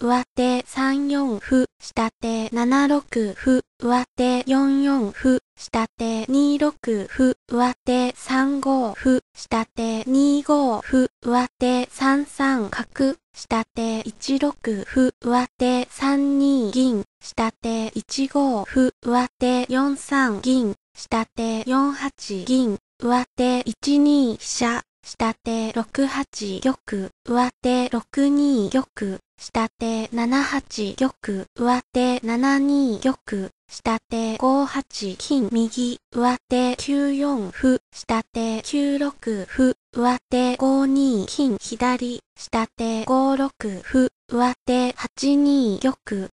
上手3四歩、下手7六歩、上手4四歩、下手2六歩、上手3五歩、下手2五歩、上手3三角、下手1六歩、上手3二銀、下手1五歩、上手4三銀、下手4八銀、上手1二飛車、下手6八玉、上手6二玉、下手7八玉、上手7二玉、下手5八金、右、上手9四歩、下手9六歩、上手5二金、左、下手5六歩、上手8二玉、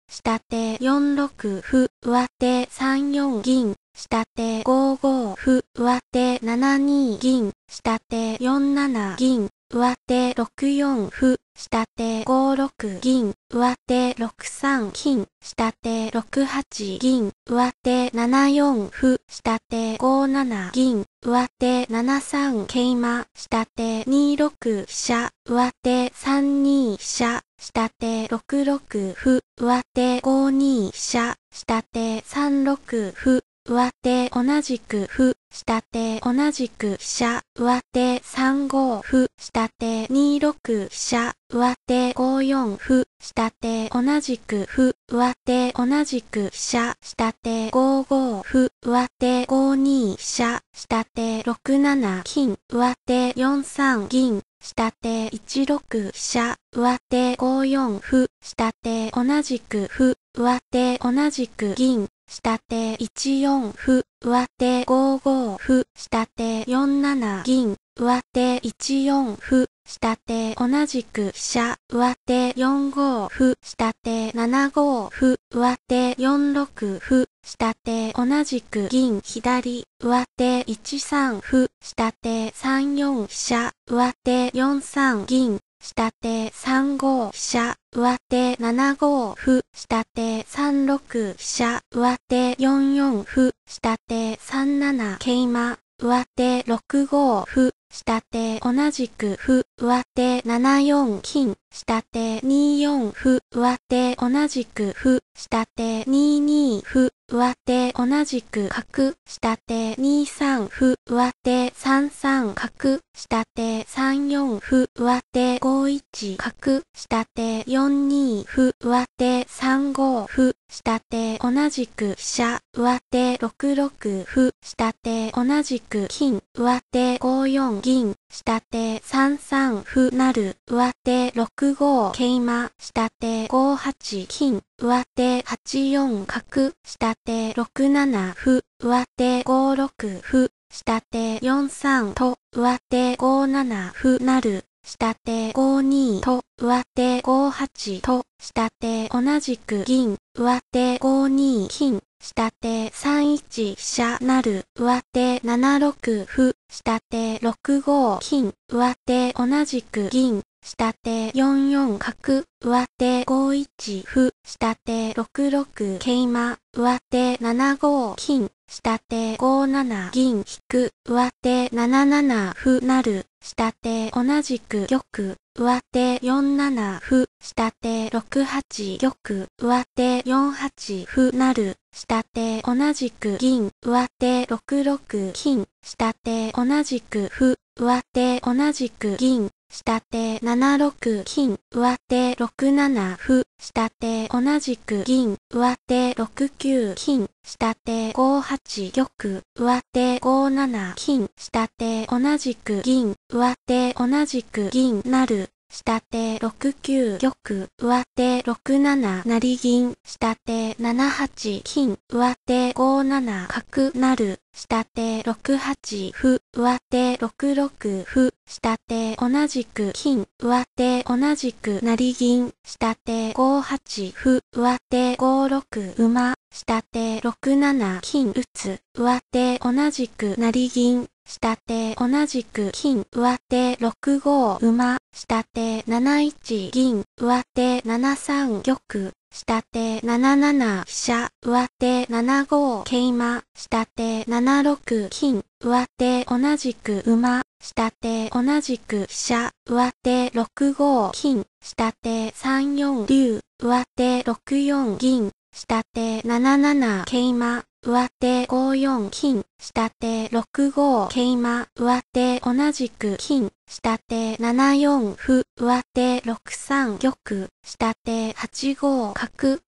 下手4六歩、上手3四銀、下手5五歩、上手7二銀、下手4七銀、上手6四歩、下手5六銀、上手6三金、下手6八銀、上手7四歩、下手5七銀、上手7三桂馬、下手2六飛車、上手3二飛車、下手6六歩、上手5二飛車、下手3六歩、上手同じくふ、下手同じく飛車、上手三五ふ、下手二六飛車、上手五四ふ、下手同じくふ、上手同じく飛車、下手五五ふ、上手五二飛車、下手六七金、上手四三銀、下手一六飛車、上手五四ふ、下手同じくふ、上手同じく銀、下手1四歩、上手5五歩、下手4七銀、上手1四歩、下手同じく飛車、上手4五歩、下手7五歩、上手4六歩、下手同じく銀左、上手1三歩、下手3四飛車、上手4三銀、下手3号飛車、上手7号歩、下手3 6飛車、上手4 4歩、下手3 7桂馬、上手6号歩、下手同じくふ、上手7四金、下手2四ふ、上手同じくふ、下手2二ふ、上手同じく角、下手2三ふ、上手3三角、下手3四ふ、上手5一角、下手4二ふ、上手3五ふ、下手同じく飛車、上手6六ふ、下手同じく金、上手5四銀、下手3三歩なる、上手6五桂馬、下手5八金、上手8四角、下手6七歩、上手5六歩、下手4三と、上手5七歩なる、下手5二と、上手5八と、下手同じく銀、上手5二金、下手3一飛車なる、上手7六歩、下手6五金、上手同じく銀、下手4四角、上手5一歩、下手6六桂馬、上手7五金、下手5七銀引く、上手7七歩なる、下手同じく玉、上手四七歩、下手六八玉、上手四八歩なる、下手同じく銀、上手六六金、下手同じく歩、上手同じく銀、下手7 6金、上手6 7歩、下手同じく銀、上手6 9金、下手5 8玉、上手5 7金、下手同じく銀、上手同じく銀なる。下手6九玉、上手6七成銀、下手7八金、上手5七角成、下手6八歩、上手6六歩、下手同じく金、上手同じく成銀、下手5八歩、上手5六馬、下手6七金打つ、上手同じく成銀、下手同じく金上手6五馬下手7一銀上手7三玉下手7七飛車上手7五桂馬下手7六金上手同じく馬下手同じく飛車上手6五金下手3四竜上手6四銀下手7七桂馬上手5四金、下手6五桂馬、上手同じく金、下手7四歩、上手6三玉、下手8五角、